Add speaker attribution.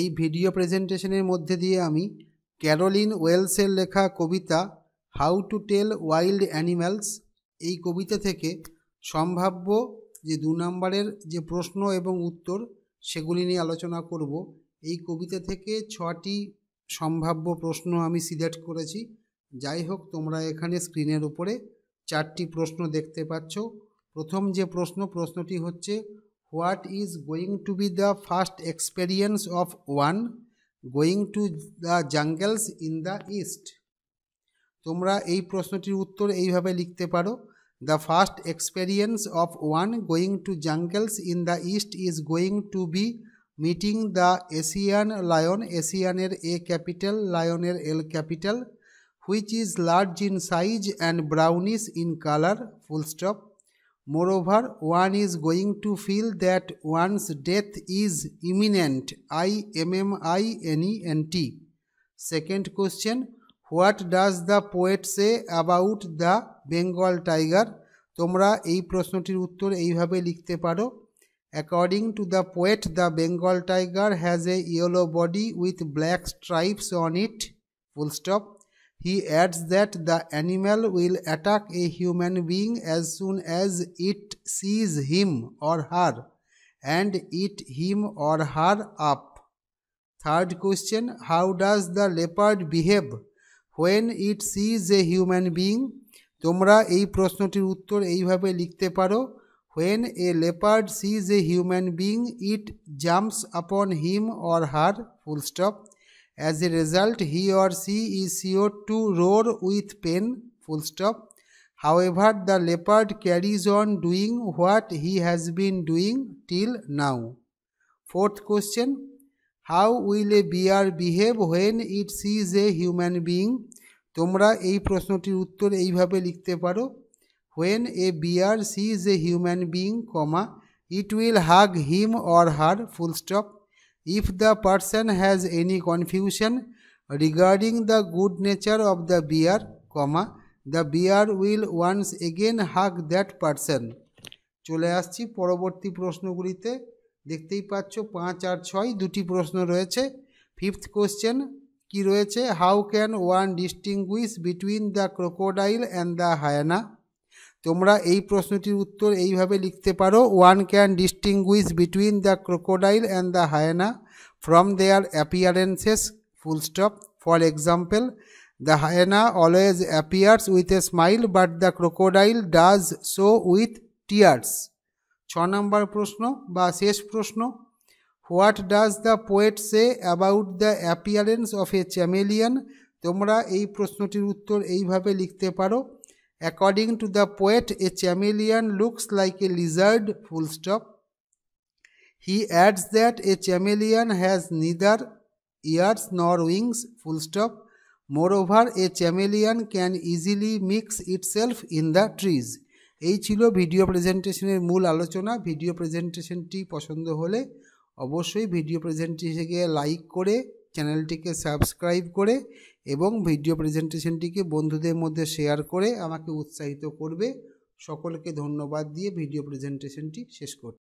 Speaker 1: এই ভিডিও প্রেজেন্টেশনের মধ্যে দিয়ে আমি ক্যারোলিন ওয়েলসের লেখা কবিতা how to tell wild animals এই কবিতা থেকে সম্ভাব্য যে দু নম্বরের যে প্রশ্ন এবং উত্তর সেগুলি নিয়ে আলোচনা করব এই কবিতা থেকে ছটি সম্ভাব্য প্রশ্ন আমি সিলেক্ট করেছি যাই হোক তোমরা এখানে স্ক্রিনের উপরে চারটি প্রশ্ন দেখতে পাচ্ছ প্রথম যে প্রশ্ন প্রশ্নটি হচ্ছে what is going to be the first experience of one going to the jungles in the east তোমরা এই প্রশ্নটির উত্তর এইভাবে লিখতে পারো the first experience of one going to jungles in the east is going to be meeting the Asian lion এশিয়ানের A capital লায়নের L capital which is large in size and brownish in colour full stop Moreover, one is going to feel that one's death is imminent. I M M I N E N T. Second question What does the poet say about the Bengal tiger? তোমরা এই প্রশ্নটির উত্তর এইভাবে লিখতে পারো according to the poet the Bengal tiger has a yellow body with black stripes on it full stop He adds that the animal will attack a human being as soon as it sees him or her and eat him or her up. Third question How does the leopard behave when it sees a human being? তোমরা এই প্রশ্নটির উত্তর এইভাবে লিখতে পারো when a leopard sees a human being it jumps upon him or her full stop as a result he or she is sure to roar with pain full stop however the leopard carries on doing what he has been doing till now fourth question how will a bear behave when it sees a human being তোমরা এই প্রশ্নটির উত্তর এইভাবে লিখতে পারো when A bear sees a human being comma it will hug him or her full stop if the person has any confusion regarding the good nature of the bear, comma the bear will once again hug that person চলে আসছি পরবর্তী প্রশ্নগুলিতে দেখতেই পাচ্ছ পাঁচ আর ছয় দুটি প্রশ্ন রয়েছে ফিফথ কোশ্চেন কি রয়েছে how can one distinguish between the crocodile and the hyena তোমরা এই প্রশ্নটির উত্তর এইভাবে লিখতে পারো one can distinguish between the crocodile and the hyena from their appearances full stop for example the hyena always appears with a smile but the crocodile does show with tears ছ নম্বর প্রশ্ন বা শেষ প্রশ্ন what does the poet say about the appearance of a chameleon তোমরা এই প্রশ্নটির উত্তর এইভাবে লিখতে পারো to the poet a chameleon looks like a lizard full stop he adds that a chameleon has neither ears nor wings full stop more moreover a chameleon can easily mix itself in the trees এই ছিল video প্রেজেন্টেশনের মূল আলোচনা video প্রেজেন্টেশনটি পছন্দ হলে অবশ্যই video প্রেজেন্টেশনকে like করে চ্যানেলটিকে subscribe করে এবং ভিডিও প্রেজেন্টেশনটিকে বন্ধুদের মধ্যে শেয়ার করে আমাকে উৎসাহিত করবে সকলকে ধন্যবাদ দিয়ে ভিডিও প্রেজেন্টেশনটি শেষ করছি